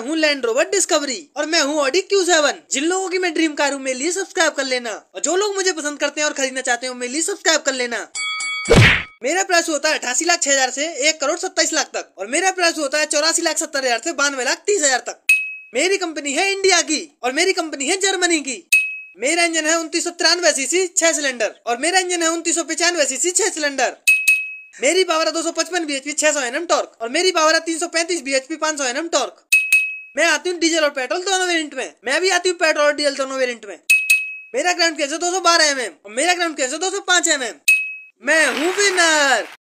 मैं हूँ land rover discovery और मैं हूँ ऑडी क्यू सेवन जिन लोगों की मैं ड्रीम कार हूँ मेरे लिए सब्सक्राइब कर लेना और जो लोग मुझे पसंद करते हैं और खरीदना चाहते हैं मेरे लिए सब्सक्राइब कर लेना मेरा प्राइस होता है अठासी लाख छह हजार से एक करोड़ सत्ताईस लाख तक और मेरा प्राइस होता है चौरासी लाख सत्तर हजार से बानवे लाख तीस हजार तक मेरी कंपनी है इंडिया की और मेरी कंपनी है जर्मनी की मेरा इंजन है उन्तीस सौ तिरानवे सीसी छह सिलेंडर और मेरा इंजन है उन्तीस सौ पचानवे सीसी छह सिलेंडर मेरी पावर है दो सौ पचपन बी एच पी छह सौ एन एम टॉर्क और मेरी पावर है तीन सौ पैंतीस बी एच पी पांच सौ एन एम टॉर्क मैं आती हूँ डीजल और पेट्रोल दोनों वेरियंट में मैं भी आती हूँ पेट्रोल और डीजल दोनों वेरियंट में मेरा ग्राउंड कैसे दो सौ बारह एम एम और मेरा ग्राउंड कैसे दो सौ पांच एम एम मैं हूँ विनर